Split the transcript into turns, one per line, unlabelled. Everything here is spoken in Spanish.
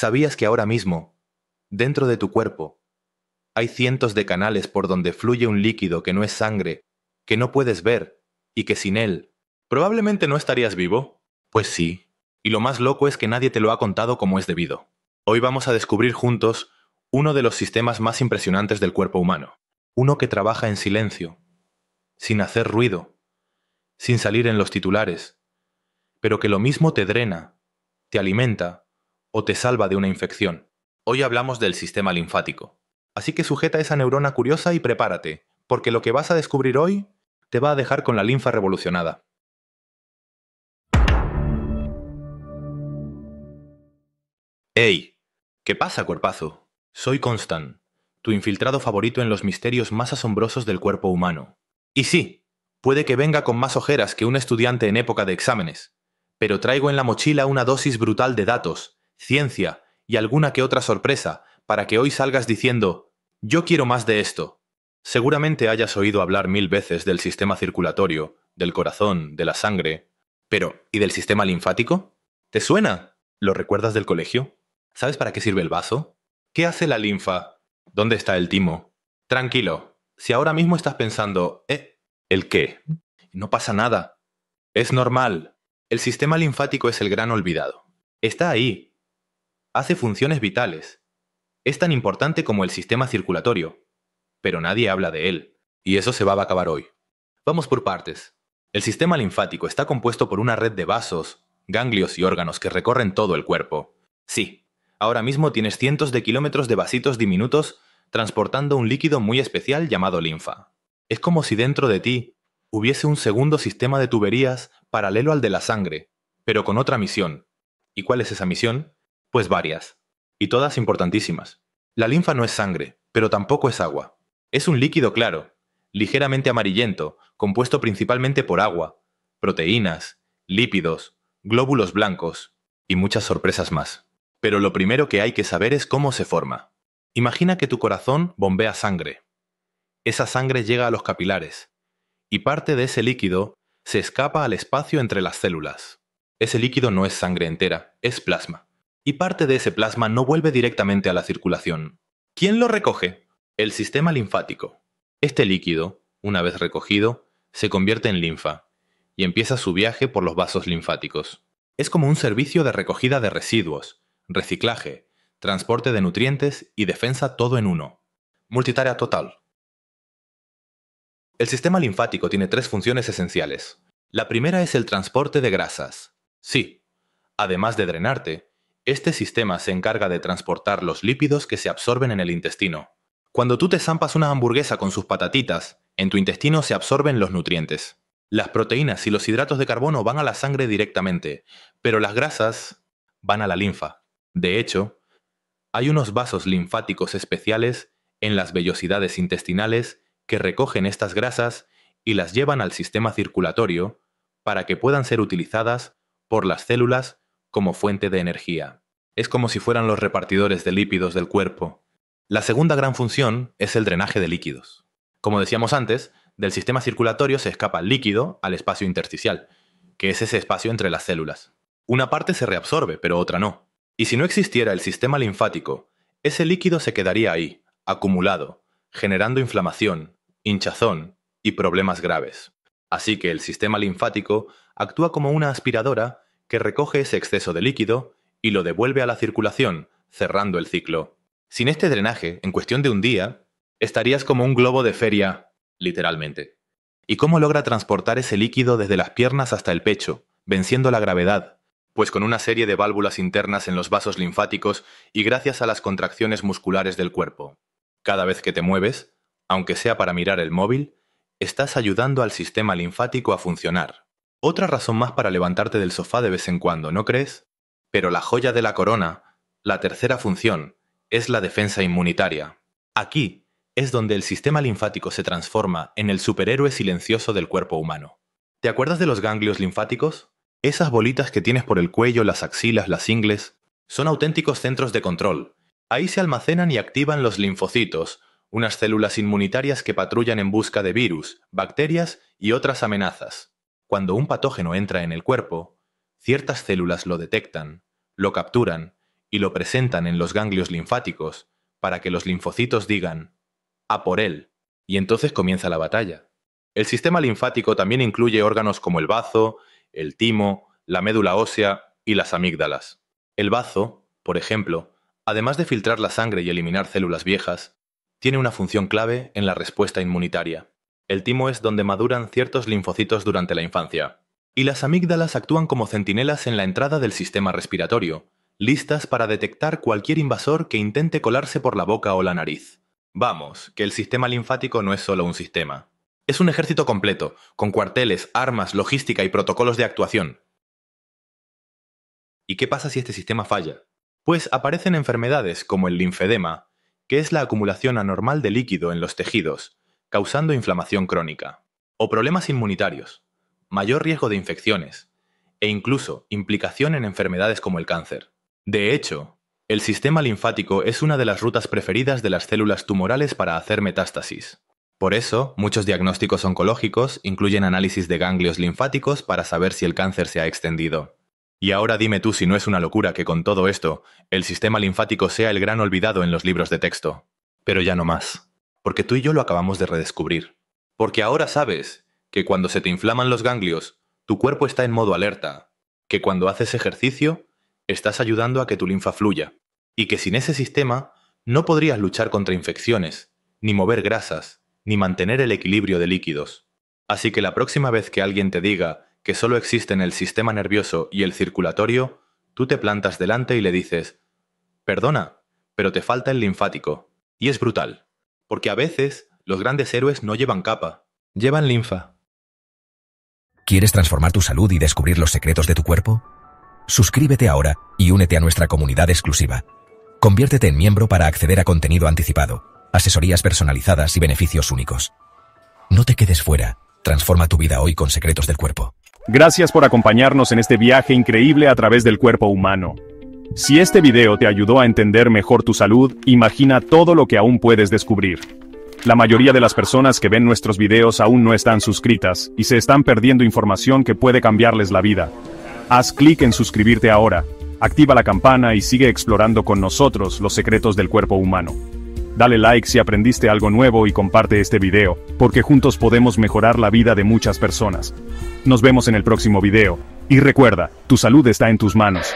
¿Sabías que ahora mismo, dentro de tu cuerpo, hay cientos de canales por donde fluye un líquido que no es sangre, que no puedes ver, y que sin él, probablemente no estarías vivo? Pues sí, y lo más loco es que nadie te lo ha contado como es debido. Hoy vamos a descubrir juntos uno de los sistemas más impresionantes del cuerpo humano, uno que trabaja en silencio, sin hacer ruido, sin salir en los titulares, pero que lo mismo te drena, te alimenta te salva de una infección. Hoy hablamos del sistema linfático. Así que sujeta esa neurona curiosa y prepárate, porque lo que vas a descubrir hoy te va a dejar con la linfa revolucionada. ¡Ey! ¿Qué pasa, cuerpazo? Soy Constant, tu infiltrado favorito en los misterios más asombrosos del cuerpo humano. Y sí, puede que venga con más ojeras que un estudiante en época de exámenes, pero traigo en la mochila una dosis brutal de datos, ciencia y alguna que otra sorpresa para que hoy salgas diciendo, yo quiero más de esto. Seguramente hayas oído hablar mil veces del sistema circulatorio, del corazón, de la sangre. Pero, ¿y del sistema linfático? ¿Te suena? ¿Lo recuerdas del colegio? ¿Sabes para qué sirve el vaso? ¿Qué hace la linfa? ¿Dónde está el timo? Tranquilo, si ahora mismo estás pensando, ¿eh? ¿El qué? No pasa nada. Es normal. El sistema linfático es el gran olvidado. Está ahí, hace funciones vitales. Es tan importante como el sistema circulatorio. Pero nadie habla de él, y eso se va a acabar hoy. Vamos por partes. El sistema linfático está compuesto por una red de vasos, ganglios y órganos que recorren todo el cuerpo. Sí, ahora mismo tienes cientos de kilómetros de vasitos diminutos transportando un líquido muy especial llamado linfa. Es como si dentro de ti hubiese un segundo sistema de tuberías paralelo al de la sangre, pero con otra misión. ¿Y cuál es esa misión? Pues varias, y todas importantísimas. La linfa no es sangre, pero tampoco es agua. Es un líquido claro, ligeramente amarillento, compuesto principalmente por agua, proteínas, lípidos, glóbulos blancos y muchas sorpresas más. Pero lo primero que hay que saber es cómo se forma. Imagina que tu corazón bombea sangre. Esa sangre llega a los capilares, y parte de ese líquido se escapa al espacio entre las células. Ese líquido no es sangre entera, es plasma y parte de ese plasma no vuelve directamente a la circulación. ¿Quién lo recoge? El sistema linfático. Este líquido, una vez recogido, se convierte en linfa y empieza su viaje por los vasos linfáticos. Es como un servicio de recogida de residuos, reciclaje, transporte de nutrientes y defensa todo en uno. Multitarea total. El sistema linfático tiene tres funciones esenciales. La primera es el transporte de grasas. Sí, además de drenarte, este sistema se encarga de transportar los lípidos que se absorben en el intestino. Cuando tú te zampas una hamburguesa con sus patatitas, en tu intestino se absorben los nutrientes. Las proteínas y los hidratos de carbono van a la sangre directamente, pero las grasas van a la linfa. De hecho, hay unos vasos linfáticos especiales en las vellosidades intestinales que recogen estas grasas y las llevan al sistema circulatorio para que puedan ser utilizadas por las células como fuente de energía. Es como si fueran los repartidores de lípidos del cuerpo. La segunda gran función es el drenaje de líquidos. Como decíamos antes, del sistema circulatorio se escapa líquido al espacio intersticial, que es ese espacio entre las células. Una parte se reabsorbe, pero otra no. Y si no existiera el sistema linfático, ese líquido se quedaría ahí, acumulado, generando inflamación, hinchazón y problemas graves. Así que el sistema linfático actúa como una aspiradora que recoge ese exceso de líquido y lo devuelve a la circulación, cerrando el ciclo. Sin este drenaje, en cuestión de un día, estarías como un globo de feria, literalmente. ¿Y cómo logra transportar ese líquido desde las piernas hasta el pecho, venciendo la gravedad? Pues con una serie de válvulas internas en los vasos linfáticos y gracias a las contracciones musculares del cuerpo. Cada vez que te mueves, aunque sea para mirar el móvil, estás ayudando al sistema linfático a funcionar. Otra razón más para levantarte del sofá de vez en cuando, ¿no crees? Pero la joya de la corona, la tercera función, es la defensa inmunitaria. Aquí es donde el sistema linfático se transforma en el superhéroe silencioso del cuerpo humano. ¿Te acuerdas de los ganglios linfáticos? Esas bolitas que tienes por el cuello, las axilas, las ingles, son auténticos centros de control. Ahí se almacenan y activan los linfocitos, unas células inmunitarias que patrullan en busca de virus, bacterias y otras amenazas. Cuando un patógeno entra en el cuerpo, ciertas células lo detectan, lo capturan y lo presentan en los ganglios linfáticos para que los linfocitos digan, a por él, y entonces comienza la batalla. El sistema linfático también incluye órganos como el bazo, el timo, la médula ósea y las amígdalas. El bazo, por ejemplo, además de filtrar la sangre y eliminar células viejas, tiene una función clave en la respuesta inmunitaria. El timo es donde maduran ciertos linfocitos durante la infancia. Y las amígdalas actúan como centinelas en la entrada del sistema respiratorio, listas para detectar cualquier invasor que intente colarse por la boca o la nariz. Vamos, que el sistema linfático no es solo un sistema. Es un ejército completo, con cuarteles, armas, logística y protocolos de actuación. ¿Y qué pasa si este sistema falla? Pues aparecen enfermedades como el linfedema, que es la acumulación anormal de líquido en los tejidos, causando inflamación crónica o problemas inmunitarios, mayor riesgo de infecciones e incluso implicación en enfermedades como el cáncer. De hecho, el sistema linfático es una de las rutas preferidas de las células tumorales para hacer metástasis. Por eso, muchos diagnósticos oncológicos incluyen análisis de ganglios linfáticos para saber si el cáncer se ha extendido. Y ahora dime tú si no es una locura que con todo esto, el sistema linfático sea el gran olvidado en los libros de texto. Pero ya no más porque tú y yo lo acabamos de redescubrir. Porque ahora sabes que cuando se te inflaman los ganglios, tu cuerpo está en modo alerta, que cuando haces ejercicio, estás ayudando a que tu linfa fluya, y que sin ese sistema no podrías luchar contra infecciones, ni mover grasas, ni mantener el equilibrio de líquidos. Así que la próxima vez que alguien te diga que solo existen el sistema nervioso y el circulatorio, tú te plantas delante y le dices, perdona, pero te falta el linfático, y es brutal porque a veces los grandes héroes no llevan capa, llevan linfa. ¿Quieres transformar tu salud y descubrir los secretos de tu cuerpo? Suscríbete ahora y únete a nuestra comunidad exclusiva. Conviértete en miembro para acceder a contenido anticipado, asesorías personalizadas y beneficios únicos. No te quedes fuera. Transforma tu vida hoy con secretos del cuerpo. Gracias por acompañarnos en este viaje increíble a través del cuerpo humano. Si este video te ayudó a entender mejor tu salud, imagina todo lo que aún puedes descubrir. La mayoría de las personas que ven nuestros videos aún no están suscritas, y se están perdiendo información que puede cambiarles la vida. Haz clic en suscribirte ahora, activa la campana y sigue explorando con nosotros los secretos del cuerpo humano. Dale like si aprendiste algo nuevo y comparte este video, porque juntos podemos mejorar la vida de muchas personas. Nos vemos en el próximo video, y recuerda, tu salud está en tus manos.